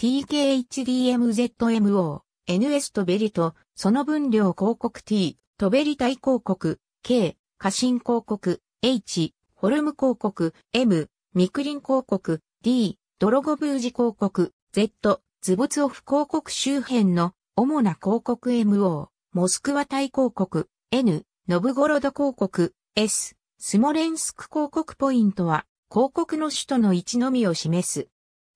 TKHDMZMO、NS とベリと、その分量広告 T、トベリ対広告、K、過信広告、H、フォルム広告、M、ミクリン広告、D、ドロゴブージ広告、Z、ズボツオフ広告周辺の主な広告 MO、モスクワ対広告、N、ノブゴロド広告、S、スモレンスク広告ポイントは、広告の首都の位置のみを示す。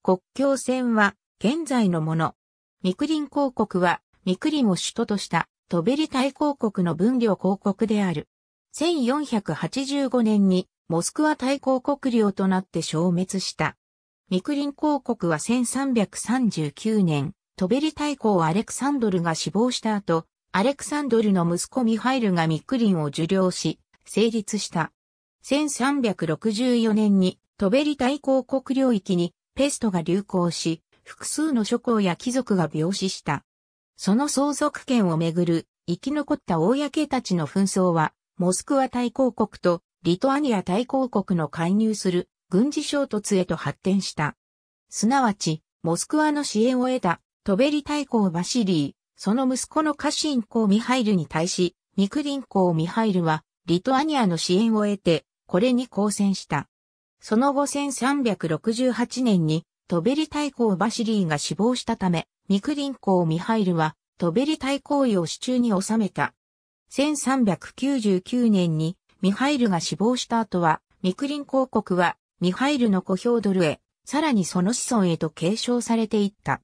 国境線は、現在のもの。ミクリン公国は、ミクリンを首都としたトベリ大公国の分領公国である。1485年にモスクワ大公国領となって消滅した。ミクリン公国は1339年、トベリ大公アレクサンドルが死亡した後、アレクサンドルの息子ミハイルがミクリンを受領し、成立した。1364年にトベリ大公国領域にペストが流行し、複数の諸侯や貴族が病死した。その相続権をめぐる生き残った公たちの紛争は、モスクワ大公国とリトアニア大公国の介入する軍事衝突へと発展した。すなわち、モスクワの支援を得たトベリ大公バシリー、その息子のカシン公ミハイルに対し、ミクリン公ミハイルはリトアニアの支援を得て、これに抗戦した。その後1368年にトベリ大公バシリーが死亡したため、ミクリン公ミハイルは、トベリ大公位を手中に収めた。1399年にミハイルが死亡した後は、ミクリン公国はミハイルの故郷ドルへ、さらにその子孫へと継承されていった。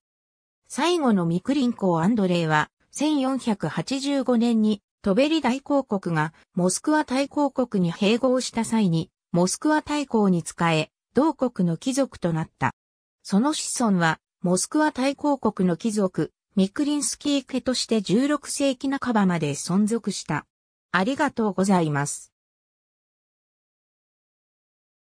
最後のミクリン公アンドレイは、1485年にトベリ大公国がモスクワ大公国に併合した際に、モスクワ大公に仕え、同国の貴族となった。その子孫は、モスクワ大公国の貴族、ミクリンスキー家として16世紀半ばまで存続した。ありがとうございます。